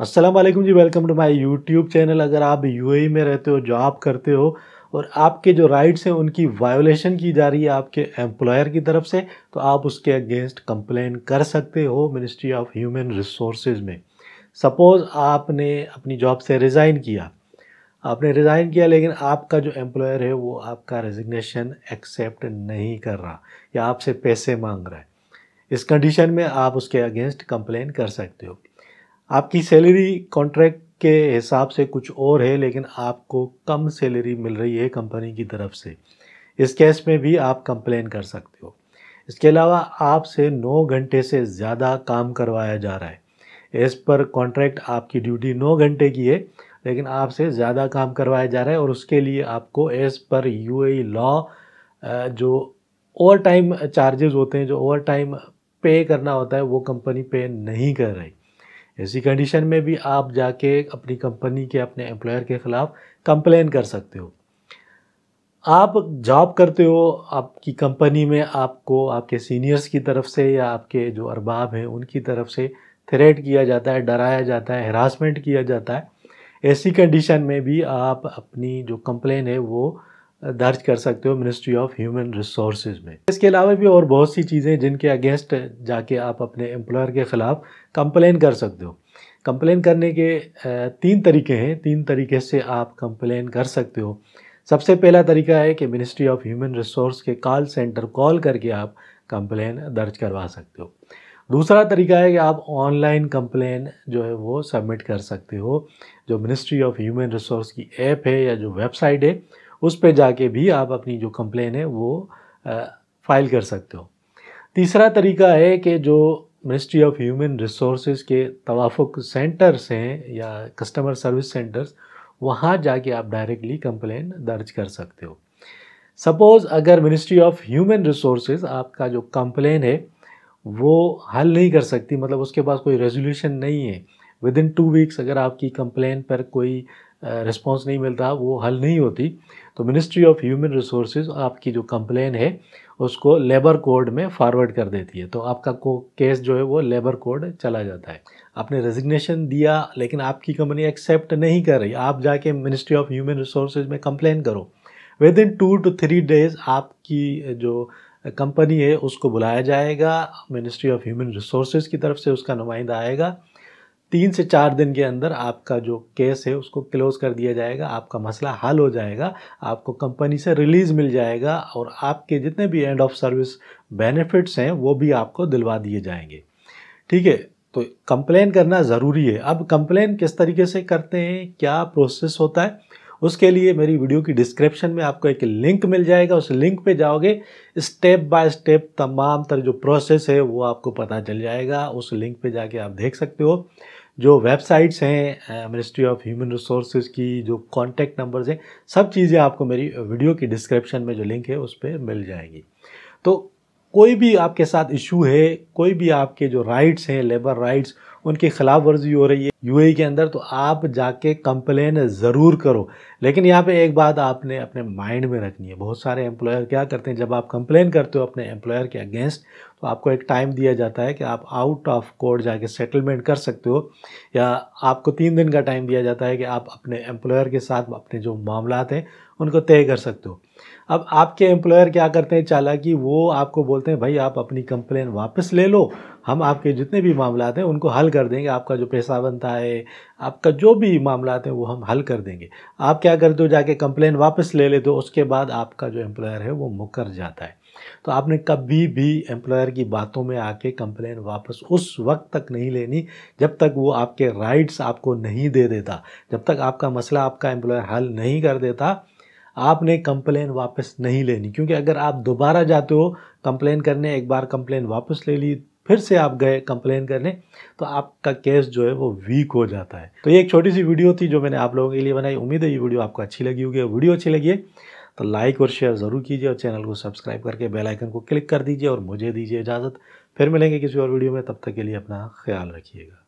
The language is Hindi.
अस्सलाम वालेकुम जी welcome to my YouTube channel अगर आप यूएई e में रहते हो जॉब करते हो और आपके जो राइट्स हैं उनकी वायोलेशन की जा रही है आपके एम्प्लॉयर की तरफ से तो आप उसके अगेंस्ट कंप्लेन कर सकते हो मिनिस्ट्री ऑफ ह्यूमन रिसोर्सेज में सपोज़ आपने अपनी जॉब से रिज़ाइन किया आपने रिज़ाइन किया लेकिन आपका जो एम्प्लॉयर है वो आपका रेजिग्नेशन एक्सेप्ट नहीं कर रहा या आपसे पैसे मांग रहा है इस कंडीशन में आप उसके अगेंस्ट कंप्लेन कर सकते हो आपकी सैलरी कॉन्ट्रैक्ट के हिसाब से कुछ और है लेकिन आपको कम सैलरी मिल रही है कंपनी की तरफ से इस केस में भी आप कंप्लेन कर सकते हो इसके अलावा आपसे नौ घंटे से ज़्यादा काम करवाया जा रहा है एज़ पर कॉन्ट्रैक्ट आपकी ड्यूटी नौ घंटे की है लेकिन आपसे ज़्यादा काम करवाया जा रहा है और उसके लिए आपको एज़ पर यू लॉ जो ओवर टाइम चार्जेज़ होते हैं जो ओवर टाइम पे करना होता है वो कंपनी पे नहीं कर रही ऐसी कंडीशन में भी आप जाके अपनी कंपनी के अपने एम्प्लॉयर के ख़िलाफ़ कंप्लेन कर सकते हो आप जॉब करते हो आपकी कंपनी में आपको आपके सीनियर्स की तरफ से या आपके जो अरबाब हैं उनकी तरफ से थ्रेट किया जाता है डराया जाता है हरासमेंट किया जाता है ऐसी कंडीशन में भी आप अपनी जो कंप्लेन है वो दर्ज कर सकते हो मिनिस्ट्री ऑफ ह्यूमन रिसोर्स में इसके अलावा भी और बहुत सी चीज़ें जिनके अगेंस्ट जाके आप अपने एम्प्लॉयर के ख़िलाफ़ कंप्लेन कर सकते हो कंप्लेन करने के तीन तरीके हैं तीन तरीके से आप कंप्लेन कर सकते हो सबसे पहला तरीका है कि मिनिस्ट्री ऑफ ह्यूमन रिसोर्स के कॉल सेंटर कॉल करके आप कंप्लेन दर्ज करवा सकते हो दूसरा तरीका है कि आप ऑनलाइन कंप्लेन जो है वो सबमिट कर सकते हो जो मिनिस्ट्री ऑफ ह्यूमन रिसोर्स की ऐप है या जो वेबसाइट है उस पर जाके भी आप अपनी जो कंप्लेन है वो फाइल कर सकते हो तीसरा तरीका है कि जो मिनिस्ट्री ऑफ ह्यूमन रिसोर्स के तवाफ़ सेंटर्स हैं या कस्टमर सर्विस सेंटर्स वहाँ जाके आप डायरेक्टली कंप्लेन दर्ज कर सकते हो सपोज़ अगर मिनिस्ट्री ऑफ ह्यूमन रिसोर्स आपका जो कंप्लेन है वो हल नहीं कर सकती मतलब उसके पास कोई रेजोल्यूशन नहीं है विद इन टू वीक्स अगर आपकी कंप्लेन पर कोई रिस्पॉन्स नहीं मिलता वो हल नहीं होती तो मिनिस्ट्री ऑफ ह्यूमन रिसोर्स आपकी जो कंप्लेन है उसको लेबर कोड में फॉरवर्ड कर देती है तो आपका को केस जो है वो लेबर कोड चला जाता है आपने रेजिग्नेशन दिया लेकिन आपकी कंपनी एक्सेप्ट नहीं कर रही आप जाके मिनिस्ट्री ऑफ ह्यूमन रिसोर्स में कंप्लेन करो within two two three days आपकी जो कंपनी है उसको बुलाया जाएगा मिनिस्ट्री ऑफ ह्यूमन रिसोर्स की तरफ से उसका नुमाइंदा आएगा तीन से चार दिन के अंदर आपका जो केस है उसको क्लोज कर दिया जाएगा आपका मसला हल हो जाएगा आपको कंपनी से रिलीज़ मिल जाएगा और आपके जितने भी एंड ऑफ सर्विस बेनिफिट्स हैं वो भी आपको दिलवा दिए जाएंगे ठीक है तो कंप्लेन करना ज़रूरी है अब कंप्लेन किस तरीके से करते हैं क्या प्रोसेस होता है उसके लिए मेरी वीडियो की डिस्क्रिप्शन में आपको एक लिंक मिल जाएगा उस लिंक पे जाओगे स्टेप बाय स्टेप तमाम तर जो प्रोसेस है वो आपको पता चल जाएगा उस लिंक पे जाके आप देख सकते हो जो वेबसाइट्स हैं मिनिस्ट्री ऑफ ह्यूमन रिसोर्स की जो कॉन्टैक्ट नंबर्स हैं सब चीज़ें आपको मेरी वीडियो की डिस्क्रिप्शन में जो लिंक है उस पर मिल जाएंगी तो कोई भी आपके साथ इशू है कोई भी आपके जो राइट्स हैं लेबर राइट्स उनकी ख़िलाफ़ वर्जी हो रही है यूएई e के अंदर तो आप जाके कंप्लेन ज़रूर करो लेकिन यहाँ पे एक बात आपने अपने माइंड में रखनी है बहुत सारे एम्प्लॉयर क्या करते हैं जब आप कंप्लेन करते हो अपने एम्प्लॉयर के अगेंस्ट तो आपको एक टाइम दिया जाता है कि आप आउट ऑफ कोर्ट जाके सेटलमेंट कर सकते हो या आपको तीन दिन का टाइम दिया जाता है कि आप अपने एम्प्लॉयर के साथ अपने जो मामला हैं उनको तय कर सकते हो अब आपके एम्प्लॉयर क्या करते हैं चालाकी वो आपको बोलते हैं भाई आप अपनी कंप्लेन वापस ले लो हम आपके जितने भी मामलात हैं उनको हल कर देंगे आपका जो पैसा बनता है आपका जो भी मामलात हैं वो हम हल कर देंगे आप क्या करते हो जाके कंप्लेन वापस ले लेते हो उसके बाद आपका जो एम्प्लॉयर है वो मुकर जाता है तो आपने कभी भी एम्प्लॉयर की बातों में आके कंप्लेन वापस उस वक्त तक नहीं लेनी जब तक वो आपके राइट्स आपको नहीं दे देता जब तक आपका मसला आपका एम्प्लॉयर हल नहीं कर देता आपने कंप्लेन वापस नहीं लेनी क्योंकि अगर आप दोबारा जाते हो कंप्लेन करने एक बार कंप्लेन वापस ले ली फिर से आप गए कंप्लेन करने तो आपका केस जो है वो वीक हो जाता है तो ये एक छोटी सी वीडियो थी जो मैंने आप लोगों के लिए बनाई उम्मीद है ये वीडियो आपको अच्छी लगी होगी वीडियो अच्छी लगी है तो लाइक और शेयर ज़रूर कीजिए और चैनल को सब्सक्राइब करके बेल आइकन को क्लिक कर दीजिए और मुझे दीजिए इजाज़त फिर मिलेंगे किसी और वीडियो में तब तक के लिए अपना ख्याल रखिएगा